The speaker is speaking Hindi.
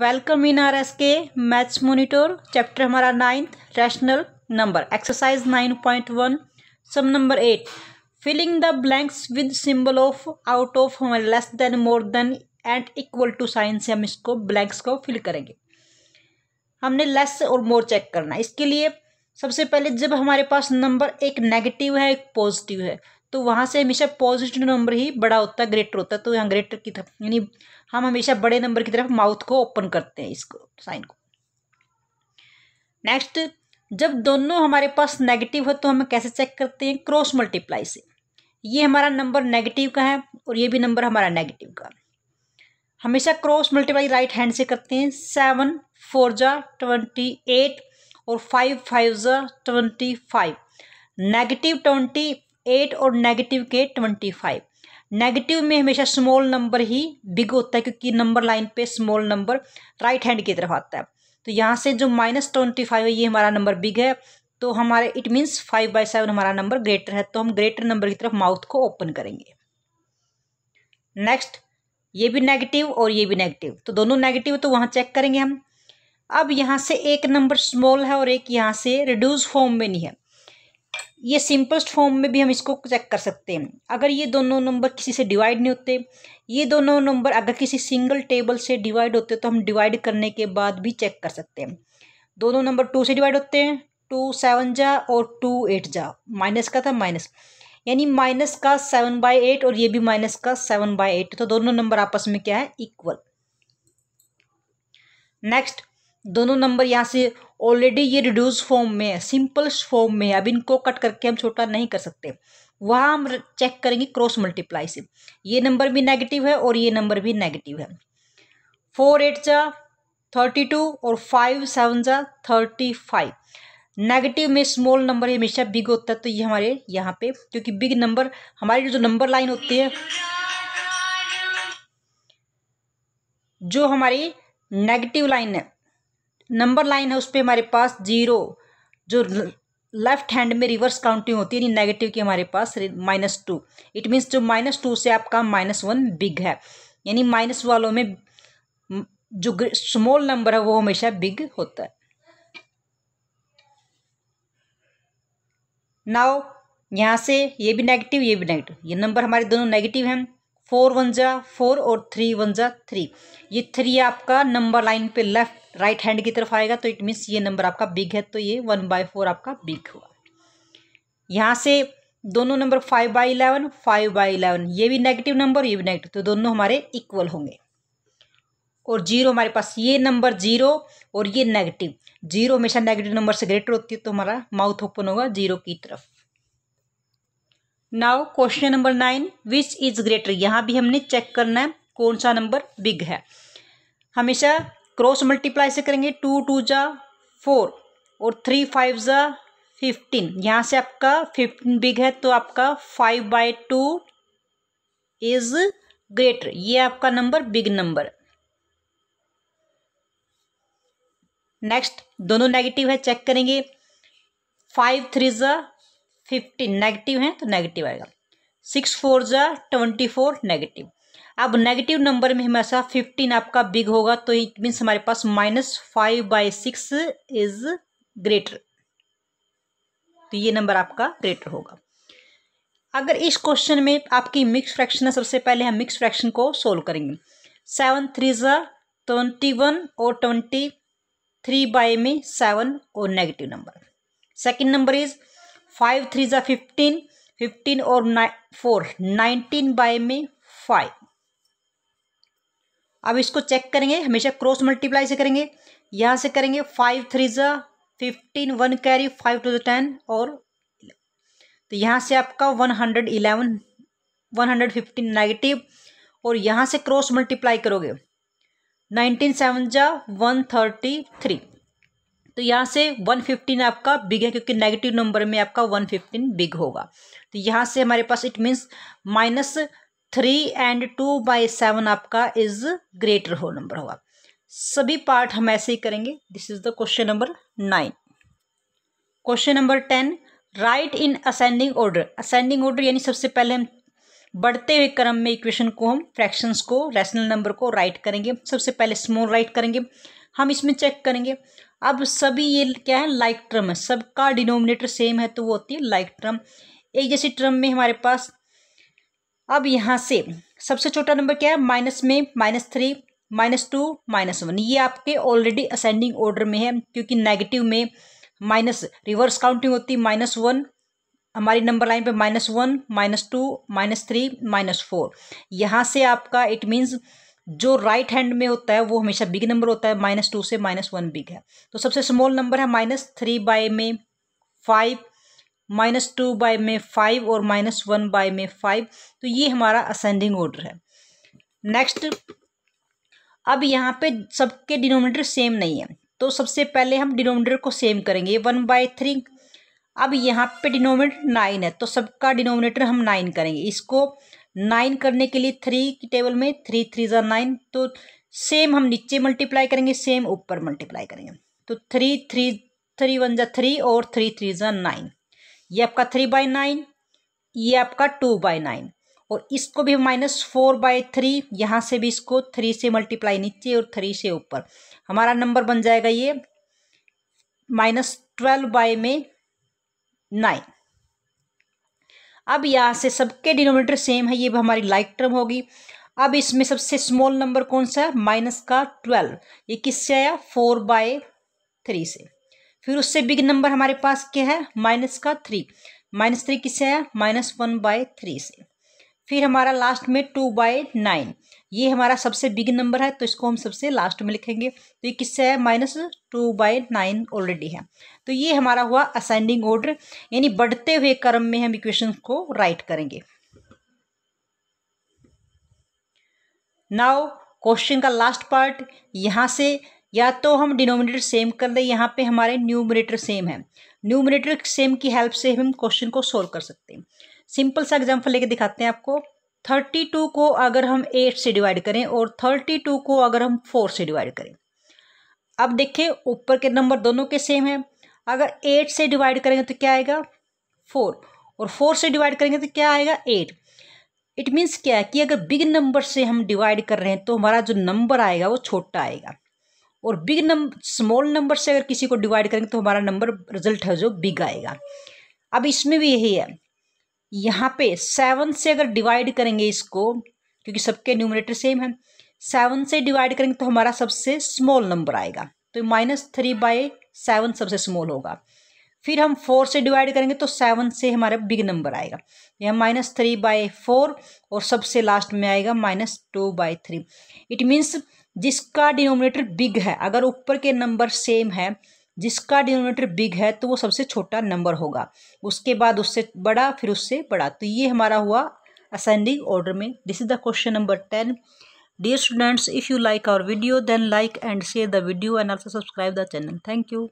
वेलकम इन आर एस के मैथ्स मोनिटोर चैप्टर हमारा ninth rational number exercise nine point one sum number eight filling the blanks with symbol of out of हमारे less than more than and equal to sign से हम इसको ब्लैंक्स को फिल करेंगे हमने लेस और मोर चेक करना इसके लिए सबसे पहले जब हमारे पास नंबर एक नेगेटिव है एक पॉजिटिव है तो वहाँ से हमेशा पॉजिटिव नंबर ही बड़ा होता है ग्रेटर होता है तो यहाँ ग्रेटर की यानी हम हमेशा बड़े नंबर की तरफ माउथ को ओपन करते हैं इसको साइन को नेक्स्ट जब दोनों हमारे पास नेगेटिव हो तो हम कैसे चेक करते हैं क्रॉस मल्टीप्लाई से ये हमारा नंबर नेगेटिव का है और ये भी नंबर हमारा नेगेटिव का हमेशा क्रॉस मल्टीप्लाई राइट हैंड से करते हैं सेवन फोर जा ट्वेंटी एट और फाइव फाइव जा twenty five negative twenty eight और नेगेटिव के ट्वेंटी फाइव नेगेटिव में हमेशा स्मॉल नंबर ही बिग होता है क्योंकि नंबर लाइन पे स्मॉल नंबर राइट हैंड की तरफ आता है तो यहाँ से जो माइनस ट्वेंटी फाइव है ये हमारा नंबर बिग है तो हमारे it means five by seven हमारा नंबर ग्रेटर है तो हम ग्रेटर नंबर की तरफ माउथ को ओपन करेंगे नेक्स्ट ये भी नेगेटिव और ये भी नेगेटिव तो दोनों नेगेटिव तो वहाँ चेक करेंगे हम अब यहाँ से एक नंबर स्मॉल है और एक यहाँ से रिड्यूस फॉर्म में नहीं है ये सिंपलस्ट फॉर्म में भी हम इसको चेक कर सकते हैं अगर ये दोनों नंबर किसी से डिवाइड नहीं होते ये दोनों नंबर अगर किसी सिंगल टेबल से डिवाइड होते तो हम डिवाइड करने के बाद भी चेक कर सकते हैं दोनों नंबर टू से डिवाइड होते हैं टू सेवन जा और टू एट जा माइनस का था माइनस यानी माइनस का सेवन बाई एट और ये भी माइनस का सेवन बाई एट तो दोनों नंबर आपस में क्या है इक्वल नेक्स्ट दोनों नंबर यहाँ से ऑलरेडी ये रिड्यूस फॉर्म में है सिंपल फॉर्म में है अब इनको कट करके हम छोटा नहीं कर सकते वहाँ हम चेक करेंगे क्रॉस मल्टीप्लाई से ये नंबर भी नेगेटिव है और ये नंबर भी नेगेटिव है फोर एट जा थर्टी टू और फाइव सेवन जा थर्टी फाइव नेगेटिव में स्मॉल नंबर हमेशा बिग होता है तो ये हमारे यहाँ पे क्योंकि बिग नंबर हमारी जो नंबर लाइन होती है जो हमारी नेगेटिव लाइन है नंबर लाइन है उस पर हमारे पास जीरो जो लेफ्ट हैंड में रिवर्स काउंटिंग होती है यानी नेगेटिव की हमारे पास माइनस टू इट मीन्स जो माइनस टू से आपका माइनस वन बिग है यानी माइनस वालों में जो स्मॉल नंबर है वो हमेशा बिग होता है नाव यहाँ से ये भी नेगेटिव ये भी नेगेटिव ये नंबर हमारे दोनों नेगेटिव हैं फोर वन जा फोर और थ्री वन जा थ्री ये थ्री आपका नंबर लाइन पे लेफ्ट राइट हैंड की तरफ आएगा तो इट मीन्स ये नंबर आपका बिग है तो ये वन बाय फोर आपका बिग हुआ यहाँ से दोनों number five by eleven five by eleven ये भी नेगेटिव नंबर ये भी नेगेटिव तो दोनों हमारे इक्वल होंगे और जीरो हमारे पास ये नंबर जीरो और ये नेगेटिव जीरो हमेशा नेगेटिव नंबर से ग्रेटर होती है तो हमारा माउथ ओपन होगा जीरो की तरफ now question number nine which is greater यहाँ भी हमने चेक करना है कौन सा नंबर बिग है हमेशा क्रॉस मल्टीप्लाई से करेंगे टू टू जा फोर और थ्री फाइव जा फिफ्टीन यहाँ से आपका फिफ्टीन बिग है तो आपका five by two is greater ये आपका नंबर बिग नंबर नेक्स्ट दोनों नेगेटिव है चेक करेंगे फाइव थ्री जा फिफ्टीन नेगेटिव है तो नेगेटिव आएगा सिक्स फोर ज़ा ट्वेंटी फोर नेगेटिव अब नेगेटिव नंबर में हमेशा फिफ्टीन आपका बिग होगा तो इट मीन्स हमारे पास minus five by six is greater तो ये नंबर आपका ग्रेटर होगा अगर इस क्वेश्चन में आपकी मिक्स फ्रैक्शन है सबसे पहले हम मिक्स फ्रैक्शन को सोल्व करेंगे सेवन थ्री ज़ा ट्वेंटी वन और ट्वेंटी थ्री बाई में सेवन और negative number second number is five three ज़ा फिफ्टीन फिफ्टीन और नाइन फोर नाइनटीन बाय में फाइव अब इसको चेक करेंगे हमेशा क्रॉस मल्टीप्लाई से करेंगे यहाँ से करेंगे फाइव थ्री ज़ा fifteen one carry five two दिन और तो यहाँ से आपका one hundred eleven one hundred fifteen negative और यहाँ से क्रॉस मल्टीप्लाई करोगे नाइनटीन सेवन जा वन थर्टी थ्री तो यहाँ से वन फिफ्टीन आपका बिग है क्योंकि नेगेटिव नंबर में आपका वन फिफ्टीन बिग होगा तो यहाँ से हमारे पास it means minus three and two by seven आपका इज ग्रेटर होल नंबर होगा सभी पार्ट हम ऐसे ही करेंगे this is the question number nine question number ten right in ascending order ascending order यानी सबसे पहले हम बढ़ते हुए क्रम में इक्वेशन को हम फ्रैक्शंस को रैशनल नंबर को राइट करेंगे सबसे पहले स्मॉल राइट करेंगे हम इसमें चेक करेंगे अब सभी ये क्या है लाइक ट्रम है सबका डिनोमिनेटर सेम है तो वो होती है लाइक ट्रम एक जैसी ट्रम में हमारे पास अब यहाँ से सबसे छोटा नंबर क्या है माइनस में minus three minus two minus one ये आपके ऑलरेडी असेंडिंग ऑर्डर में है क्योंकि नेगेटिव में माइनस रिवर्स काउंटिंग होती है माइनस वन हमारी नंबर लाइन पे minus one minus two minus three minus four यहाँ से आपका इट मीन्स जो राइट हैंड में होता है वो हमेशा बिग नंबर होता है माइनस टू से माइनस वन बिग है तो सबसे स्मॉल नंबर है माइनस थ्री बाय में फाइव माइनस टू बाय में फाइव और माइनस वन बाय में फाइव तो ये हमारा असेंडिंग ऑर्डर है नेक्स्ट अब यहाँ पे सबके डिनोमिनेटर सेम नहीं है तो सबसे पहले हम डिनोमिनेटर को सेम करेंगे वन बाय थ्री अब यहाँ पे डिनोमिनेटर नाइन है तो सबका डिनोमिनेटर हम नाइन करेंगे इसको नाइन करने के लिए थ्री की टेबल में थ्री थ्री जो नाइन तो सेम हम नीचे मल्टीप्लाई करेंगे सेम ऊपर मल्टीप्लाई करेंगे तो थ्री थ्री थ्री वन ज़ा थ्री और थ्री थ्री ज़ा नाइन ये आपका थ्री बाई नाइन ये आपका टू बाई नाइन और इसको भी माइनस फोर बाई थ्री यहाँ से भी इसको थ्री से मल्टीप्लाई नीचे और थ्री से ऊपर हमारा नंबर बन जाएगा ये माइनस ट्वेल्व बाई में नाइन अब यहाँ से सबके डिनोमिनेटर सेम है ये हमारी लाइक टर्म होगी अब इसमें सबसे स्मॉल नंबर कौन सा है माइनस का ट्वेल्व ये किससे आया फोर बाय थ्री से फिर उससे बिग नंबर हमारे पास क्या है माइनस का थ्री माइनस थ्री किससे आया माइनस वन बाय थ्री से फिर हमारा लास्ट में टू बाय नाइन ये हमारा सबसे बिग नंबर है तो इसको हम सबसे लास्ट में लिखेंगे तो ये किससे है minus two by nine already है तो ये हमारा हुआ असेंडिंग ऑर्डर यानी बढ़ते हुए क्रम में हम इक्वेशन को राइट करेंगे नाउ क्वेश्चन का लास्ट पार्ट यहाँ से या तो हम डिनोमिनेटर सेम कर दें यहाँ पे हमारे न्यूमिनेटर सेम है न्यूमिनेटर सेम की हेल्प से हम क्वेश्चन को सोल्व कर सकते हैं सिंपल सा एग्जाम्पल लेके दिखाते हैं आपको थर्टी टू को अगर हम एट से डिवाइड करें और थर्टी टू को अगर हम फोर से डिवाइड करें अब देखिए ऊपर के नंबर दोनों के सेम है अगर एट से डिवाइड करेंगे तो क्या आएगा फोर और फोर से डिवाइड करेंगे तो क्या आएगा एट इट मीन्स क्या है कि अगर बिग नंबर से हम डिवाइड कर रहे हैं तो हमारा जो नंबर आएगा वो छोटा आएगा और बिग नंबर स्मॉल नंबर से अगर किसी को डिवाइड करेंगे तो हमारा नंबर रिजल्ट है जो बिग आएगा अब इसमें भी यही है यहाँ पे सेवन से अगर डिवाइड करेंगे इसको क्योंकि सबके न्यूमरेटर सेम है सेवन से डिवाइड करेंगे तो हमारा सबसे स्मॉल नंबर आएगा तो माइनस थ्री बाई सेवन सबसे स्मॉल होगा फिर हम फोर से डिवाइड करेंगे तो सेवन से हमारा बिग नंबर आएगा यह माइनस थ्री बाई फोर और सबसे लास्ट में आएगा minus two by three it means जिसका डिनोमिनेटर बिग है अगर ऊपर के नंबर सेम है जिसका डिनोमिनेटर बिग है तो वो सबसे छोटा नंबर होगा उसके बाद उससे बड़ा फिर उससे बड़ा तो ये हमारा हुआ असेंडिंग ऑर्डर में this is the question number ten dear students if you like our video then like and share the video and also subscribe the channel thank you